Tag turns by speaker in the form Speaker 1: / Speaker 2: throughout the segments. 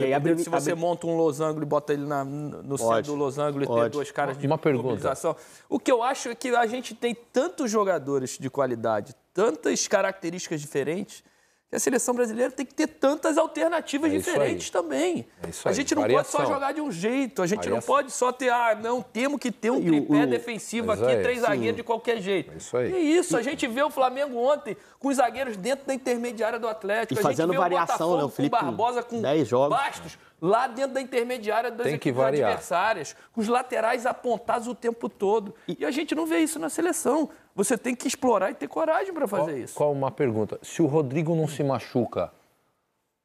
Speaker 1: E aí abre, se você abre...
Speaker 2: monta um losango e bota ele na, no centro do losango e tem dois caras de Uma Pergunta. O que eu acho é que a gente tem tantos jogadores de qualidade, tantas características diferentes, que a seleção brasileira tem que ter tantas alternativas é diferentes também. É a gente não Variação. pode só jogar de um jeito, a gente Variação. não pode só ter, ah, não, temos que ter um e tripé o, defensivo aqui, é três zagueiros de qualquer jeito. É isso aí. E isso, a gente vê o Flamengo ontem com os zagueiros dentro da intermediária do Atlético. E fazendo variação, né? O Felipe, com Barbosa, com dez jogos. Bastos, lá dentro da intermediária das Tem equipes adversárias, com os laterais apontados o tempo
Speaker 1: todo. E... e a gente não vê isso na seleção. Você tem que explorar e ter coragem para fazer qual, isso. Qual uma pergunta? Se o Rodrigo não se machuca,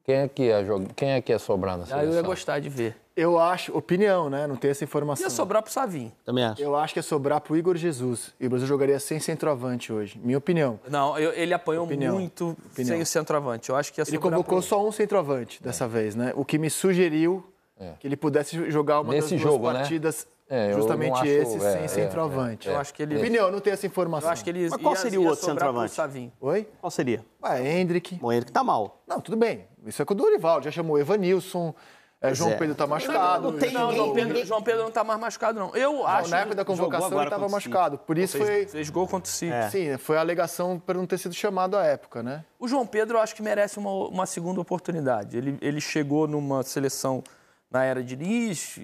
Speaker 1: quem é que ia, é, quem é, que é sobrar na seleção? Ah, eu ia
Speaker 2: gostar de ver.
Speaker 3: Eu acho, opinião,
Speaker 1: né? Não tem essa informação. Ia sobrar pro Savin.
Speaker 3: Também acho. Eu acho que ia é sobrar pro Igor Jesus. E o Brasil jogaria sem centroavante hoje. Minha opinião.
Speaker 2: Não, eu, ele apanhou opinião. muito opinião. sem o centroavante. Eu acho que ia sobrar Ele convocou
Speaker 3: só um centroavante dessa é. vez, né? O que me sugeriu é. que ele pudesse jogar uma Nesse das duas né? partidas. Né? É, justamente acho, esse é, sem é, centroavante. Eu acho que ele. Opinião, não tenho essa informação. Eu acho que ele. Mas qual ia, seria o outro centroavante? Oi? Qual seria? Ah, Hendrick. O Hendrick tá mal. Não, tudo bem. Isso é com o Dorival. Já chamou Evanilson. É, João é. Pedro está machucado. Não, não, João, Pedro,
Speaker 2: João Pedro não está mais machucado, não. Eu não, acho. Na época da convocação ele estava machucado. Por isso fez, foi. Fez gol contra o City. É. Sim, foi a alegação para não ter sido chamado à época, né? O João Pedro eu acho que merece uma, uma segunda oportunidade. Ele, ele chegou numa seleção na era Diniz,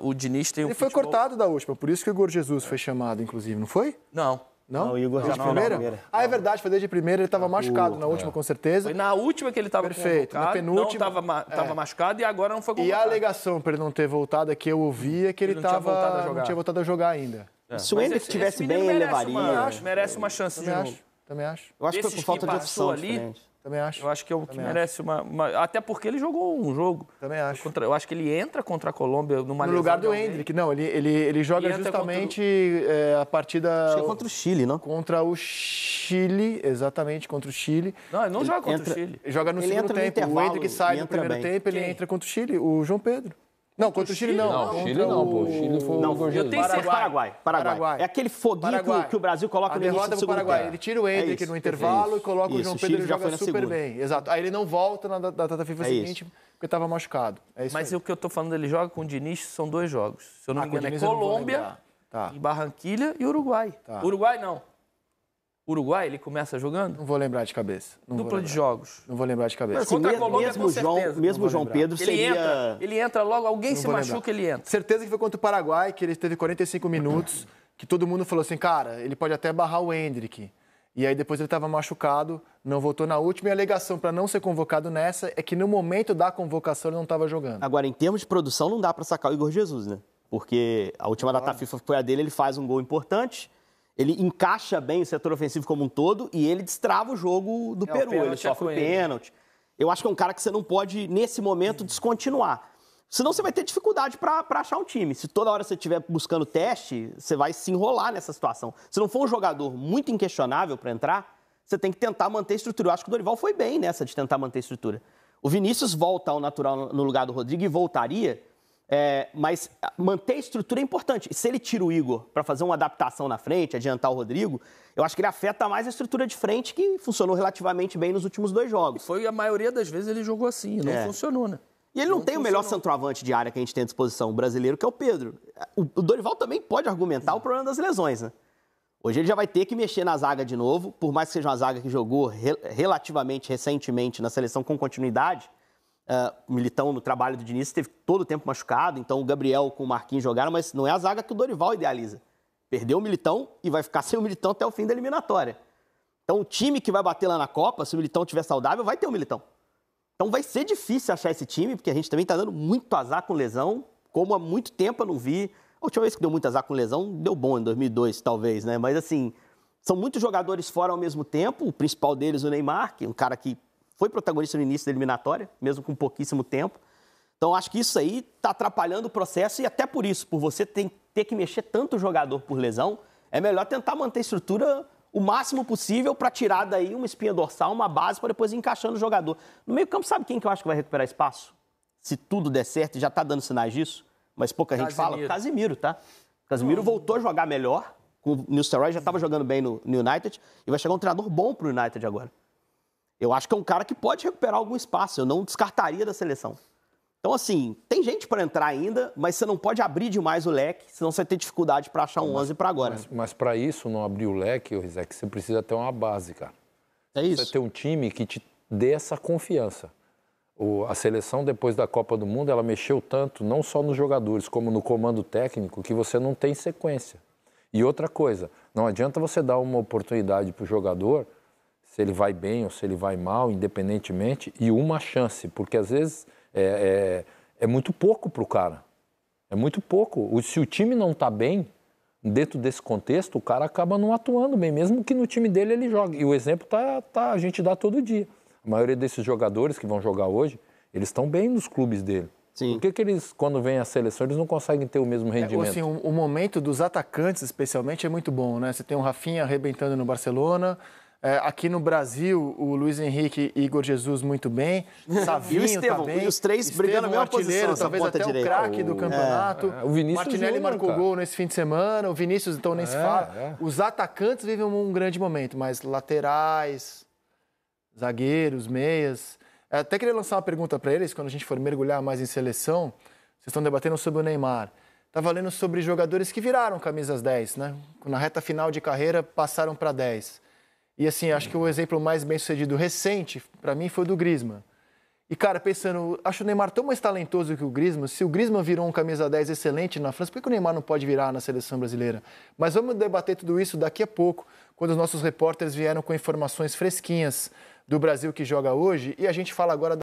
Speaker 2: o Diniz tem um. Ele futebol... foi cortado
Speaker 3: da última, por isso que o Igor Jesus é. foi chamado, inclusive, não foi?
Speaker 2: Não. Não? não o Igor já desde não, primeira? Não, primeira? Ah, é verdade, foi desde primeira, ele estava ah, machucado na última, é.
Speaker 3: com certeza. Foi
Speaker 2: na última que ele estava Perfeito, na penúltima. Não, estava é. machucado e agora não foi convocado. E a
Speaker 3: alegação para ele não ter voltado é que eu ouvi que ele, ele não, tava, tinha voltado a jogar. não tinha voltado a jogar ainda.
Speaker 2: É. Se o Ender estivesse bem, ele levaria. Uma, merece uma chance também de acho, Também acho. Eu acho Desses que foi por falta de opção ali, diferente. Também acho. Eu acho que é o Também que merece uma, uma, Até porque ele jogou um jogo. Também acho. Contra, eu acho que ele entra contra a Colômbia numa No lugar do Hendrick.
Speaker 3: Não, ele, ele, ele joga ele justamente contra... Eh, é, a partida. Acho que é contra o Chile, não? Contra o Chile, exatamente, contra o Chile. Não, ele não ele joga contra entra... o Chile. Ele joga no ele segundo tempo. O Hendrick sai no primeiro bem. tempo, ele Quem? entra contra o Chile. O João Pedro. Não,
Speaker 4: contra o Chile, não. Não, o Chile não, pô. O Chile foi não, o Eu tenho certeza. Paraguai, Paraguai. Paraguai. É aquele foguinho Que, o Brasil coloca a no início do segundo Paraguai. Tempo. Ele tira o é Hendrick é no intervalo e coloca
Speaker 3: isso. o João Pedro e joga super segunda. bem.
Speaker 2: Exato. Aí ele não volta na data FIFA é seguinte isso. porque estava machucado. É Mas o que eu estou falando, ele joga com o Diniz, são dois jogos. Se eu não ah, me engano, é Colômbia, tá. Barranquilha e Uruguai. Tá. Uruguai não. Uruguai, ele começa jogando? Não vou lembrar de cabeça. Não Dupla de jogos. Não vou lembrar de cabeça. Mas, assim, Contra a Colômbia, mesmo João, mesmo João Pedro ele seria...
Speaker 3: Entra, ele entra logo, alguém não se machuca, lembrar. ele entra. Certeza que foi contra o Paraguai, que ele teve 45 minutos, que todo mundo falou assim, cara, ele pode até barrar o Hendrick. E aí depois ele estava machucado, não voltou na última. E a alegação para não ser convocado nessa é que no momento da convocação ele não estava
Speaker 4: jogando. Agora, em termos de produção, não dá para sacar o Igor Jesus, né? Porque a última claro. data FIFA foi a dele, ele faz um gol importante ele encaixa bem o setor ofensivo como um todo e ele destrava o jogo do é, Peru. Ele é sofre o pênalti. Eu acho que é um cara que você não pode, nesse momento, descontinuar. Senão você vai ter dificuldade para achar um time. Se toda hora você estiver buscando teste, você vai se enrolar nessa situação. Se não for um jogador muito inquestionável para entrar, você tem que tentar manter a estrutura. Eu acho que o Dorival foi bem nessa de tentar manter a estrutura. O Vinícius volta ao natural no lugar do Rodrigo e voltaria é, mas ah, manter a estrutura é importante. Se ele tira o Igor para fazer uma adaptação na frente, adiantar o Rodrigo, eu acho que ele afeta mais a estrutura de frente, que funcionou relativamente bem nos últimos dois jogos. Foi a maioria das vezes ele jogou assim, não é. funcionou, né? E ele não, não tem funcionou. o melhor centroavante de área que a gente tem à disposição, o brasileiro, que é o Pedro. O Dorival também pode argumentar o problema das lesões, né? Hoje ele já vai ter que mexer na zaga de novo, por mais que seja uma zaga que jogou re relativamente recentemente na seleção com continuidade Uh, Militão no trabalho do Diniz teve todo o tempo machucado, então o Gabriel com o Marquinhos jogaram, mas não é a zaga que o Dorival idealiza. Perdeu o Militão e vai ficar sem o Militão até o fim da eliminatória. Então o time que vai bater lá na Copa, se o Militão tiver saudável, vai ter o Militão. Então vai ser difícil achar esse time, porque a gente também está dando muito azar com lesão, como há muito tempo eu não vi. A última vez que deu muito azar com lesão, deu bom em 2002, talvez, né? Mas assim, são muitos jogadores fora ao mesmo tempo, o principal deles o Neymar, que é um cara que foi protagonista no início da eliminatória, mesmo com pouquíssimo tempo. Então, acho que isso aí está atrapalhando o processo e até por isso, por você ter que mexer tanto o jogador por lesão, é melhor tentar manter a estrutura o máximo possível para tirar daí uma espinha dorsal, uma base, para depois ir encaixando o jogador. No meio campo, sabe quem que eu acho que vai recuperar espaço? Se tudo der certo, e já está dando sinais disso, mas pouca Casimiro. gente fala. Casimiro, tá? Casimiro voltou a jogar melhor, com o Nilson Roy já estava jogando bem no, no United, e vai chegar um treinador bom para o United agora. Eu acho que é um cara que pode recuperar algum espaço. Eu não descartaria da seleção. Então, assim, tem gente para entrar ainda, mas você não pode abrir demais o leque, senão você vai ter dificuldade para achar um mas, 11 para agora. Mas,
Speaker 1: mas para isso, não abrir o leque, Rizek, você precisa ter uma base, cara. É isso. Você ter um time que te dê essa confiança. O, a seleção, depois da Copa do Mundo, ela mexeu tanto, não só nos jogadores, como no comando técnico, que você não tem sequência. E outra coisa, não adianta você dar uma oportunidade para o jogador se ele vai bem ou se ele vai mal, independentemente, e uma chance, porque às vezes é, é, é muito pouco para o cara. É muito pouco. Se o time não está bem, dentro desse contexto, o cara acaba não atuando bem, mesmo que no time dele ele jogue. E o exemplo tá, tá, a gente dá todo dia. A maioria desses jogadores que vão jogar hoje, eles estão bem nos clubes dele. Sim. Por que, que eles, quando vêm a seleção, eles não conseguem ter o mesmo é, rendimento? É, assim,
Speaker 3: o, o momento dos atacantes, especialmente, é muito bom, né? Você tem o Rafinha arrebentando no Barcelona, é, aqui no Brasil, o Luiz Henrique e Igor Jesus muito bem. Savinho e o tá Estevão, também. E os três Estevão, brigando na artilheiro, posição, talvez até direita. o craque do é, campeonato. É, é. O Vinícius Martinelli marcou cara. gol nesse fim de semana. O Vinícius, então, nem se é, fala. É. Os atacantes vivem um grande momento, mas laterais, zagueiros, meias... Até queria lançar uma pergunta para eles, quando a gente for mergulhar mais em seleção. Vocês estão debatendo sobre o Neymar. Estava tá lendo sobre jogadores que viraram camisas 10, né? Na reta final de carreira, passaram para 10. E assim, acho que o exemplo mais bem sucedido recente, para mim, foi o do Griezmann. E, cara, pensando, acho o Neymar tão mais talentoso que o Griezmann. Se o Griezmann virou um camisa 10 excelente na França, por que o Neymar não pode virar na seleção brasileira? Mas vamos debater tudo isso daqui a pouco, quando os nossos repórteres vieram com informações fresquinhas do Brasil que joga hoje. E a gente fala agora da.